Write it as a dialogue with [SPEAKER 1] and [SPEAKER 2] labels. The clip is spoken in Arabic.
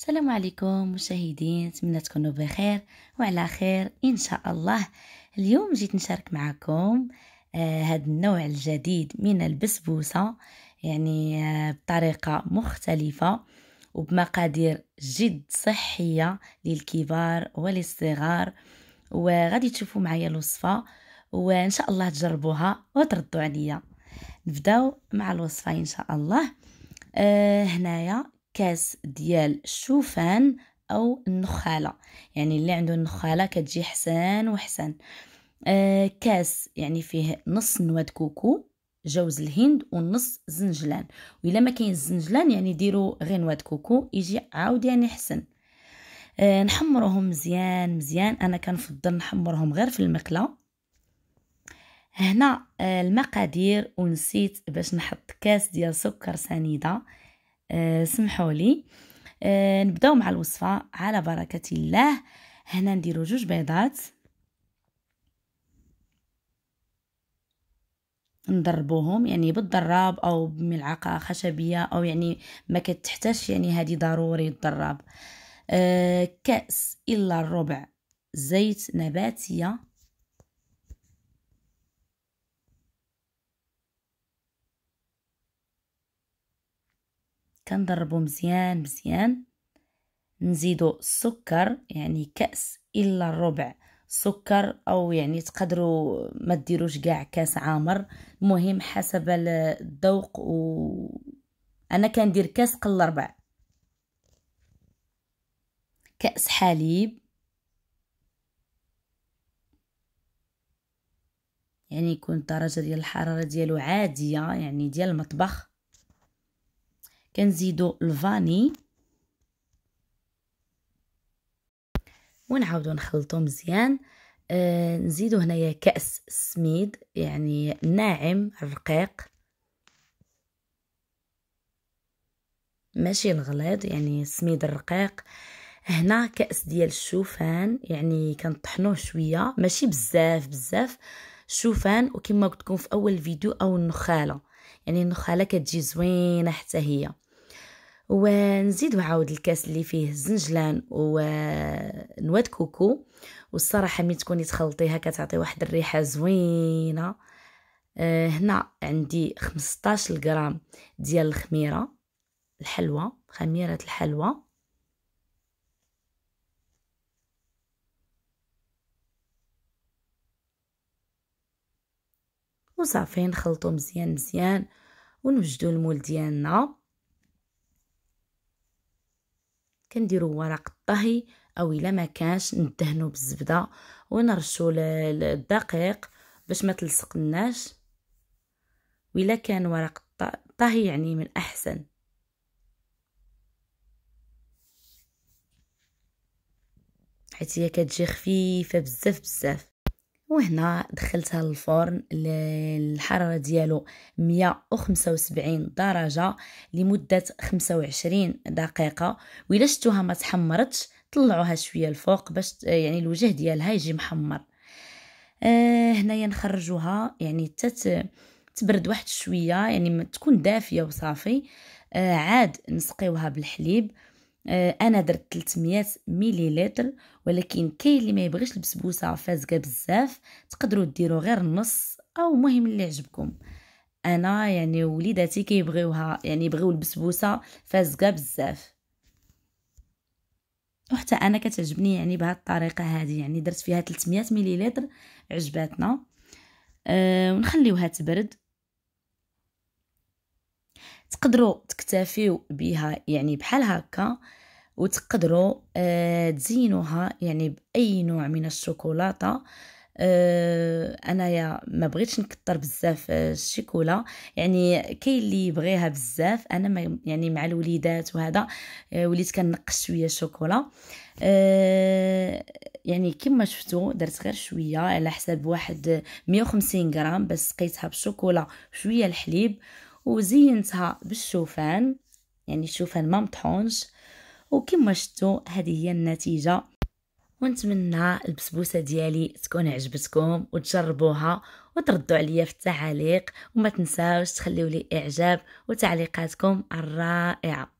[SPEAKER 1] السلام عليكم مشاهدين نتمنى تكونوا بخير وعلى خير ان شاء الله اليوم جيت نشارك معكم آه النوع الجديد من البسبوسه يعني آه بطريقه مختلفه وبمقادير جد صحيه للكبار وللصغار وغادي تشوفوا معايا الوصفه وان شاء الله تجربوها وتردوا عليا نبداو مع الوصفه ان شاء الله آه هنايا كاس ديال الشوفان او النخاله يعني اللي عنده النخاله كتجي حسن وحسن آه كاس يعني فيه نص نواه كوكو جوز الهند ونص زنجلان وإلا ما كاين الزنجلان يعني ديروا غير نواه كوكو يجي عاود يعني حسن آه نحمرهم مزيان مزيان انا كنفضل نحمرهم غير في المقله هنا آه، المقادير ونسيت باش نحط كاس ديال سكر سنيده آه، سمحوا لي آه، نبداو مع الوصفه على بركه الله هنا نديرو جوج بيضات نضربوهم يعني بالضراب او بملعقه خشبيه او يعني ما كتحتاجش يعني هذه ضروري الضراب أه كاس الا الربع زيت نباتيه كنضربو مزيان مزيان نزيدو السكر يعني كأس إلا الربع سكر او يعني تقدروا ما ديروش كاع كاس عامر المهم حسب الذوق و انا كندير كاس قل ربع كاس حليب يعني يكون الدرجه ديال الحراره ديالو عاديه يعني ديال المطبخ كنزيدو الفاني ونعاودو نخلطو مزيان آه نزيدو هنايا كأس السميد يعني ناعم رقيق ماشي الغليظ يعني السميد الرقيق هنا كأس ديال الشوفان يعني كنطحنوه شوية ماشي بزاف بزاف الشوفان وكما قلت لكم في اول فيديو او النخاله يعني النخاله كتجي زوينه حتى هي ونزيد عاود الكاس اللي فيه الزنجلان ونواد كوكو والصراحه ملي تكوني تخلطيها كتعطي واحد الريحه زوينه آه، هنا عندي 15 غرام ديال الخميره الحلوى خميره الحلوى وصافي نخلطو مزيان مزيان ونوجدو المول ديالنا كنديرو ورق الطهي او الا ما كانش ندهنو بالزبده ونرشو الدقيق باش ما تلصقناش وإلا كان ورق الطهي يعني من احسن حيت هي كتجي خفيفه بزاف بزاف وهنا دخلتها للفرن الحراره ديالو 175 درجه لمده 25 دقيقه ويلا شفتوها ما تحمرتش طلعوها شويه الفوق باش يعني الوجه ديالها يجي محمر آه هنايا نخرجوها يعني تت تبرد واحد شويه يعني تكون دافيه وصافي آه عاد نسقيوها بالحليب آه، انا درت 300 مليلتر ولكن كاين اللي ما يبغيش البسبوسه فازقه بزاف تقدروا ديروا غير النص او مهم اللي عجبكم انا يعني وليداتي كيبغيوها يعني يبغيو البسبوسه فازقه بزاف وحتى انا كتعجبني يعني بهاد الطريقه هذه يعني درت فيها 300 مليلتر عجباتنا أه ونخليوها تبرد تقدروا تكتفيو بها يعني بحال هكا وتقدروا آه، تزينوها يعني باي نوع من الشوكولاته آه انايا ما بغيتش نكثر بزاف آه، الشيكولا يعني كاين اللي يبغيها بزاف انا ما يعني مع الوليدات وهذا آه وليت كنقص شويه الشوكولا آه يعني كما شفتوا درت غير شويه على حساب واحد 150 غرام بس سقيتها بالشوكولا شويه الحليب وزينتها بالشوفان يعني الشوفان ما مطحونش وكما شفتوا هذه هي النتيجه ونتمنى البسبوسه ديالي تكون عجبتكم وتجربوها وتردوا عليا في التعاليق وما تنساوش تخليوا لي اعجاب وتعليقاتكم الرائعه